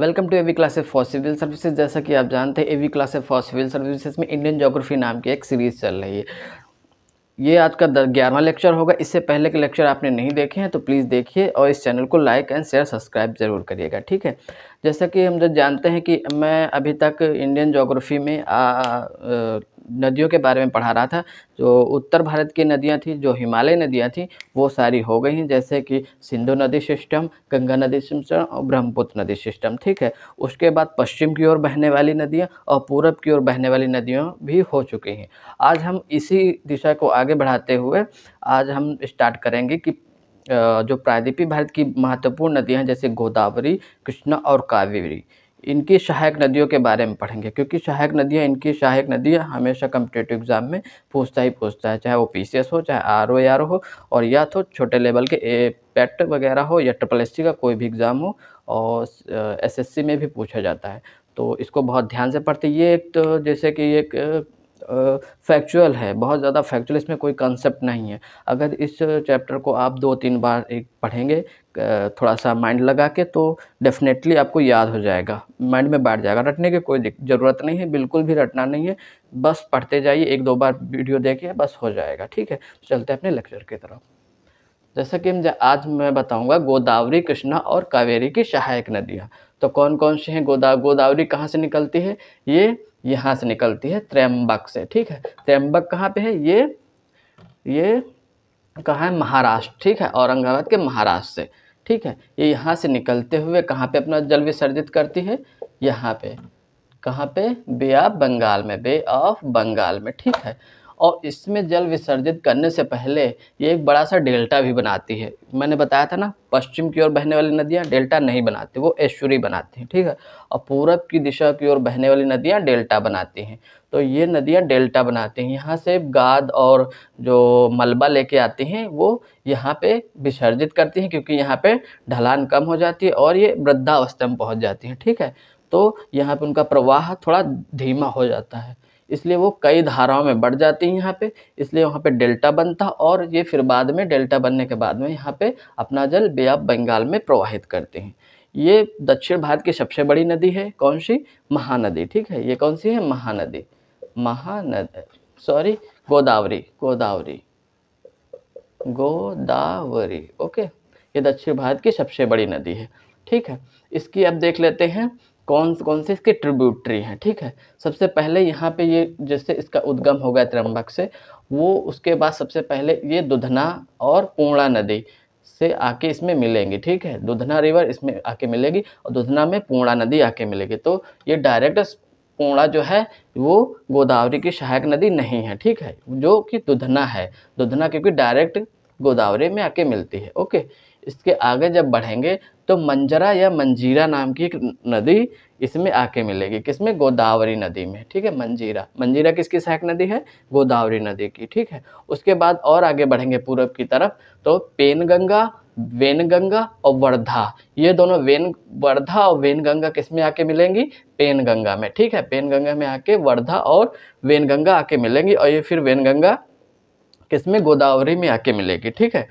welcome to AV classes for civil services जैसा कि आप जानते हैं AV classes for civil services में इंडियन जोग्राफी नाम की एक सीरीज़ चल रही है ये आज का ग्यारहवा लेक्चर होगा इससे पहले के लेक्चर आपने नहीं देखे हैं तो प्लीज़ देखिए और इस चैनल को लाइक एंड शेयर सब्सक्राइब जरूर करिएगा ठीक है जैसा कि हम जब जानते हैं कि मैं अभी तक इंडियन जोग्राफी में नदियों के बारे में पढ़ा रहा था जो उत्तर भारत की नदियाँ थी जो हिमालय नदियाँ थी वो सारी हो गई हैं जैसे कि सिंधु नदी सिस्टम गंगा नदी सिस्टम और ब्रह्मपुत्र नदी सिस्टम ठीक है उसके बाद पश्चिम की ओर बहने वाली नदियाँ और पूरब की ओर बहने वाली नदियाँ भी हो चुकी हैं आज हम इसी दिशा को आगे बढ़ाते हुए आज हम स्टार्ट करेंगे कि जो प्रायद्वीपी भारत की महत्वपूर्ण नदियाँ हैं जैसे गोदावरी कृष्णा और कावेरी इनकी सहायक नदियों के बारे में पढ़ेंगे क्योंकि सहायक नदियाँ इनकी सहायक नदियाँ हमेशा कम्पिटेटिव एग्जाम में पूछता ही पूछता है चाहे वो पी हो चाहे आर ओ आर हो और या तो छोटे लेवल के ए पैट e वगैरह हो या ट्रिपल एस का कोई भी एग्ज़ाम हो और एसएससी में भी पूछा जाता है तो इसको बहुत ध्यान से पढ़ते ये एक तो जैसे कि एक फैक्चुअल है बहुत ज़्यादा फैक्चुअल इसमें कोई कंसेप्ट नहीं है अगर इस चैप्टर को आप दो तीन बार एक पढ़ेंगे थोड़ा सा माइंड लगा के तो डेफ़िनेटली आपको याद हो जाएगा माइंड में बैठ जाएगा रटने की कोई ज़रूरत नहीं है बिल्कुल भी रटना नहीं है बस पढ़ते जाइए एक दो बार वीडियो देखिए बस हो जाएगा ठीक है तो चलते हैं अपने लेक्चर की तरफ जैसा कि आज मैं बताऊंगा गोदावरी कृष्णा और कावेरी की सहायक नदियाँ तो कौन कौन सी हैं गोदा गोदावरी कहाँ से निकलती है ये यहाँ से निकलती है त्रैम्बक से ठीक है त्रैम्बक कहाँ पे है ये ये कहा है महाराष्ट्र ठीक है औरंगाबाद के महाराष्ट्र से ठीक है ये यहाँ से निकलते हुए कहाँ पे अपना जल विसर्जित करती है यहाँ पे कहाँ पे बे ऑफ बंगाल में बे ऑफ बंगाल में ठीक है और इसमें जल विसर्जित करने से पहले ये एक बड़ा सा डेल्टा भी बनाती है मैंने बताया था ना पश्चिम की ओर बहने वाली नदियाँ डेल्टा नहीं बनाती वो ऐश्वरी बनाती हैं ठीक है और पूरब की दिशा की ओर बहने वाली नदियाँ डेल्टा बनाती हैं तो ये नदियाँ डेल्टा बनाती हैं यहाँ से गाद और जो मलबा लेके आती हैं वो यहाँ पे विसर्जित करती हैं क्योंकि यहाँ पे ढलान कम हो जाती है और ये वृद्धावस्था में पहुँच जाती हैं ठीक है तो यहाँ पे उनका प्रवाह थोड़ा धीमा हो जाता है इसलिए वो कई धाराओं में बढ़ जाती है यहाँ पे इसलिए वहाँ पे डेल्टा बनता और ये फिर बाद में डेल्टा बनने के बाद में यहाँ पे अपना जल बे ऑफ बंगाल में प्रवाहित करते हैं ये दक्षिण भारत की सबसे बड़ी नदी है कौन सी महानदी ठीक है ये कौन सी है महानदी महानद सॉरी गोदावरी गोदावरी गोदावरी ओके ये दक्षिण भारत की सबसे बड़ी नदी है ठीक है इसकी अब देख लेते हैं कौन कौन से इसके ट्रिब्यूटरी हैं ठीक है सबसे पहले यहाँ पे ये जैसे इसका उद्गम हो गया त्रंबक से वो उसके बाद सबसे पहले ये दुधना और पूर्णा नदी से आके इसमें मिलेंगी ठीक है दुधना रिवर इसमें आके मिलेगी और दुधना में पूर्णा नदी आके मिलेगी तो ये डायरेक्ट पूर्णा जो है वो गोदावरी की सहायक नदी नहीं है ठीक है जो कि दुधना है दुधना क्योंकि डायरेक्ट गोदावरी में आके मिलती है ओके इसके आगे जब बढ़ेंगे तो मंजरा या मंजीरा नाम की एक नदी इसमें आके मिलेगी किसमें गोदावरी नदी में ठीक है मंजीरा मंजीरा किसकी सहायक नदी है गोदावरी नदी की ठीक है उसके बाद और आगे बढ़ेंगे पूर्व की तरफ तो पेनगंगा वेनगंगा और वर्धा ये दोनों वेन वर्धा और वेनगंगा किस में आके मिलेंगी पेनगंगा में ठीक है पेनगंगा में आके वर्धा और वेनगंगा आके मिलेंगी और ये फिर वेनगंगा किस में गोदावरी में आके मिलेगी ठीक है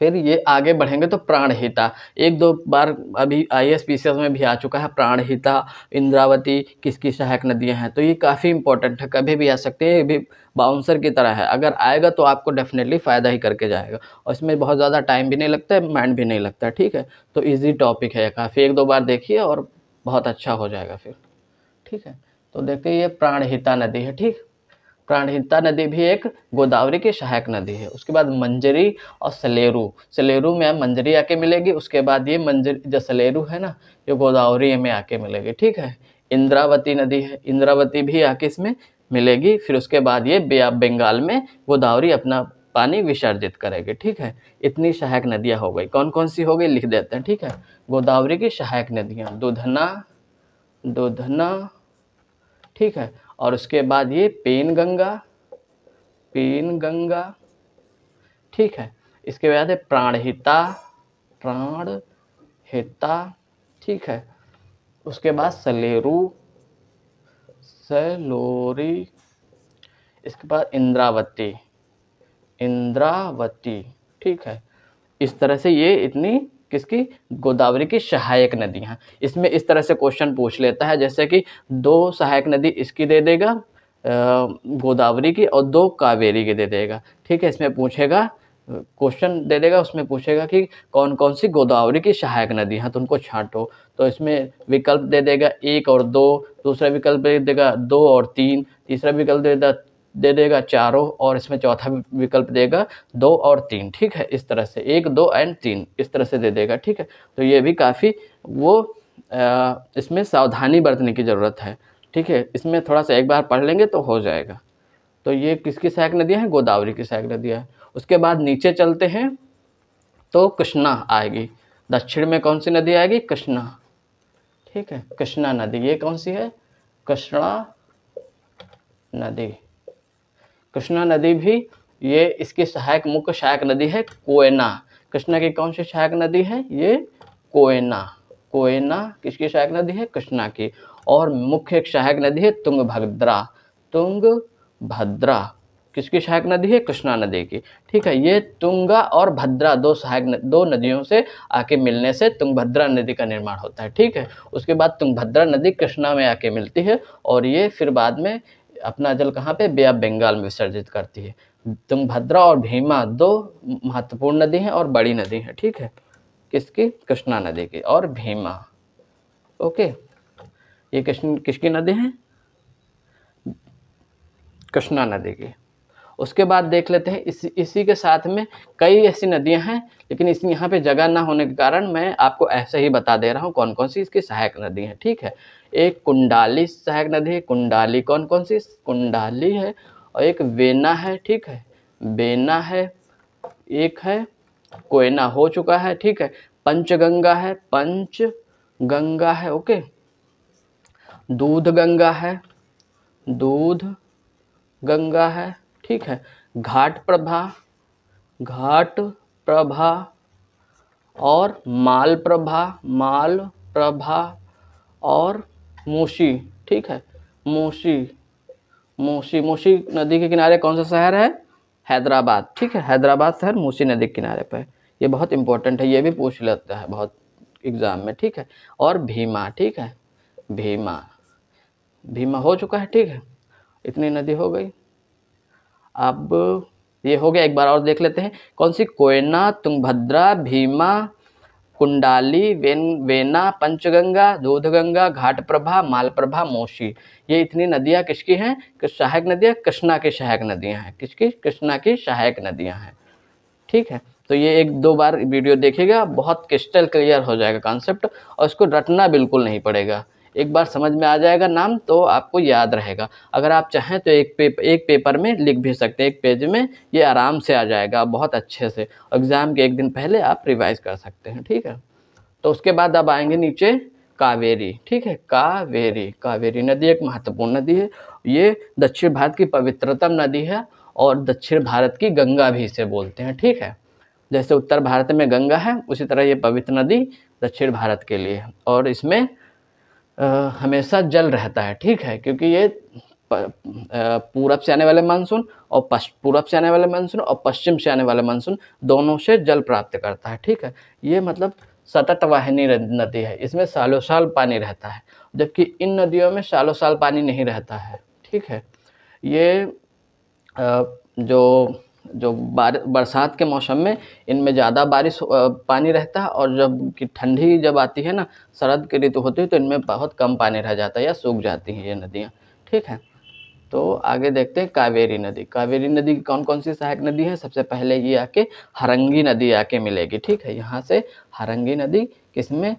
फिर ये आगे बढ़ेंगे तो प्राणहिता एक दो बार अभी आई एस में भी आ चुका है प्राणहिता इंद्रावती किसकी सहायक नदियां हैं तो ये काफ़ी इंपॉर्टेंट है कभी भी आ सकते हैं ये भी बाउंसर की तरह है अगर आएगा तो आपको डेफिनेटली फ़ायदा ही करके जाएगा और इसमें बहुत ज़्यादा टाइम भी नहीं लगता है माइंड भी नहीं लगता ठीक है तो ईजी टॉपिक है काफ़ी एक दो बार देखिए और बहुत अच्छा हो जाएगा फिर ठीक है तो देखते ये प्राणहिता नदी है ठीक प्राणहिता नदी भी एक गोदावरी की सहायक नदी है उसके बाद मंजरी और सलेरू सलेरू में मंजरी आके मिलेगी उसके बाद ये मंजरी जो सलेरू है ना ये गोदावरी में आके मिलेगी ठीक है इंद्रावती नदी है इंद्रावती भी आके इसमें मिलेगी फिर उसके बाद ये बे बंगाल में गोदावरी अपना पानी विसर्जित करेगी ठीक है इतनी सहायक नदियाँ हो गई कौन कौन सी हो गई लिख देते हैं ठीक है गोदावरी की सहायक नदियाँ दुधना दुधना ठीक है और उसके बाद ये पेन गंगा पेन गंगा ठीक है इसके बाद है प्राणहिता प्राण हिता ठीक है उसके बाद सलेरू सलोरी इसके बाद इंद्रावती इंद्रावती ठीक है इस तरह से ये इतनी किसकी गोदावरी की सहायक हैं इसमें इस तरह से क्वेश्चन पूछ लेता है जैसे कि दो सहायक नदी इसकी दे देगा गोदावरी की और दो कावेरी की दे देगा ठीक है इसमें पूछेगा क्वेश्चन दे देगा उसमें पूछेगा कि कौन कौन सी गोदावरी की सहायक नदी हैं तो उनको छांटो तो इसमें विकल्प दे देगा एक और दो दूसरा विकल्प दे देगा दो और तीन तीसरा विकल्प दे देगा दे देगा चारों और इसमें चौथा विकल्प देगा दो और तीन ठीक है इस तरह से एक दो एंड तीन इस तरह से दे देगा ठीक है तो ये भी काफ़ी वो आ, इसमें सावधानी बरतने की ज़रूरत है ठीक है इसमें थोड़ा सा एक बार पढ़ लेंगे तो हो जाएगा तो ये किसकी सहायक नदियाँ हैं गोदावरी की सहायक नदियाँ हैं उसके बाद नीचे चलते हैं तो कृष्णा आएगी दक्षिण में कौन सी नदी आएगी कृष्णा ठीक है कृष्णा नदी ये कौन सी है कृष्णा नदी कृष्णा नदी भी ये इसकी सहायक मुख्य सहायक नदी है कोयना कृष्णा की कौन सी सहायक नदी है ये कोयना कोयना किसकी सहायक नदी है कृष्णा की और मुख्य एक सहायक नदी है तुंग भद्रा तुंग भद्रा किसकी सहायक नदी है कृष्णा नदी की ठीक है ये तुंगा और भद्रा दो सहायक न, दो नदियों से आके मिलने से तुंगभद्रा नदी का निर्माण होता है ठीक है उसके बाद तुंगभद्रा नदी कृष्णा में आके मिलती है और ये फिर बाद में अपना जल कहाँ पे बे बंगाल में विसर्जित करती है तुंगभद्रा और भीमा दो महत्वपूर्ण नदी हैं और बड़ी नदी हैं ठीक है किसकी कृष्णा नदी की और भीमा ओके ये कृष्ण किसकी नदी है कृष्णा नदी की उसके बाद देख लेते हैं इस इसी के साथ में कई ऐसी नदियां हैं लेकिन इस यहाँ पे जगह ना होने के कारण मैं आपको ऐसे ही बता दे रहा हूँ कौन कौन सी इसकी सहायक नदी है ठीक है एक कुंडाली सहायक नदी है कुंडाली कौन कौन सी कुंडाली है और एक वेना है ठीक है बेना है एक है कोयना हो चुका है ठीक है पंचगंगा है पंच गंगा है ओके दूध गंगा है दूध गंगा है ठीक है घाट प्रभा घाट प्रभा और माल प्रभा माल प्रभा और मोशी ठीक है मोशी मोशी मोशी नदी के किनारे कौन सा शहर है हैदराबाद ठीक है हैदराबाद शहर मोशी नदी के किनारे पर ये बहुत इंपॉर्टेंट है ये भी पूछ लेता है बहुत एग्ज़ाम में ठीक है और भीमा ठीक है भीमा भीमा हो चुका है ठीक है इतनी नदी हो गई अब ये हो गया एक बार और देख लेते हैं कौन सी कोयना तुंगभद्रा भीमा कुंडाली वेन वेना पंचगंगा दूधगंगा प्रभा मालप्रभा मोशी ये इतनी नदियाँ किसकी हैं कि सहायक नदियाँ कृष्णा की सहायक नदियाँ हैं किसकी कृष्णा की सहायक नदियाँ हैं ठीक है तो ये एक दो बार वीडियो देखिएगा बहुत क्रिस्टल क्लियर हो जाएगा कॉन्सेप्ट और इसको रटना बिल्कुल नहीं पड़ेगा एक बार समझ में आ जाएगा नाम तो आपको याद रहेगा अगर आप चाहें तो एक पेप एक पेपर में लिख भी सकते हैं एक पेज में ये आराम से आ जाएगा बहुत अच्छे से एग्ज़ाम के एक दिन पहले आप रिवाइज कर सकते हैं ठीक है तो उसके बाद अब आएंगे नीचे कावेरी ठीक है कावेरी कावेरी नदी एक महत्वपूर्ण नदी है ये दक्षिण भारत की पवित्रतम नदी है और दक्षिण भारत की गंगा भी इसे बोलते हैं ठीक है जैसे उत्तर भारत में गंगा है उसी तरह ये पवित्र नदी दक्षिण भारत के लिए और इसमें हमेशा जल रहता है ठीक है क्योंकि ये पूरब से आने वाले मानसून और पूरब से आने वाले मानसून और पश्चिम से आने वाले मानसून दोनों से जल प्राप्त करता है ठीक है ये मतलब सतत वाहिनी नदी है इसमें सालों साल पानी रहता है जबकि इन नदियों में सालों साल पानी नहीं रहता है ठीक है ये जो जो बार बरसात के मौसम में इनमें ज़्यादा बारिश पानी रहता है और जब कि ठंडी जब आती है ना शरद की ऋतु होती है तो इनमें बहुत कम पानी रह जाता है या सूख जाती हैं ये नदियाँ ठीक है तो आगे देखते हैं कावेरी नदी कावेरी नदी की कौन कौन सी सहायक नदी है सबसे पहले ये आके हरंगी नदी आके मिलेगी ठीक है यहाँ से हरंगी नदी किस में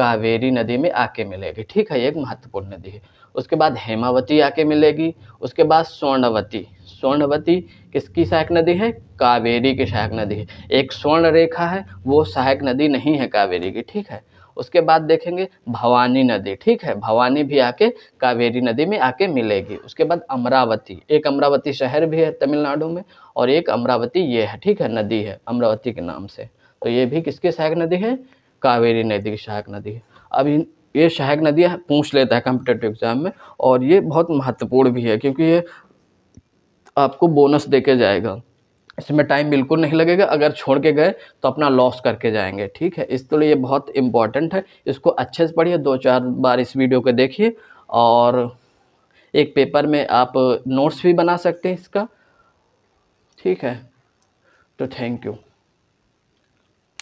कावेरी नदी में आके मिलेगी ठीक है एक महत्वपूर्ण नदी है उसके बाद हेमावती आके मिलेगी उसके बाद स्वर्णवती स्वर्णवती किसकी सहायक नदी है कावेरी की सहायक नदी है एक स्वर्ण रेखा है वो सहायक नदी नहीं है कावेरी की ठीक है उसके बाद देखेंगे भवानी नदी ठीक है भवानी भी आके कावेरी नदी में आके मिलेगी उसके बाद अमरावती एक अमरावती शहर भी है तमिलनाडु में और एक अमरावती ये है ठीक है नदी है अमरावती के नाम से तो ये भी किसकी सहायक नदी है कावेरी नदी की सहायक नदी है अब इन ये सहायक नदियाँ पूछ लेता है कंपिटेटिव एग्जाम में और ये बहुत महत्वपूर्ण भी है क्योंकि ये आपको बोनस दे के जाएगा इसमें टाइम बिल्कुल नहीं लगेगा अगर छोड़ के गए तो अपना लॉस करके जाएंगे ठीक है इसलिए ये बहुत इम्पॉर्टेंट है इसको अच्छे से पढ़िए दो चार बार इस वीडियो को देखिए और एक पेपर में आप नोट्स भी बना सकते हैं इसका ठीक है तो थैंक यू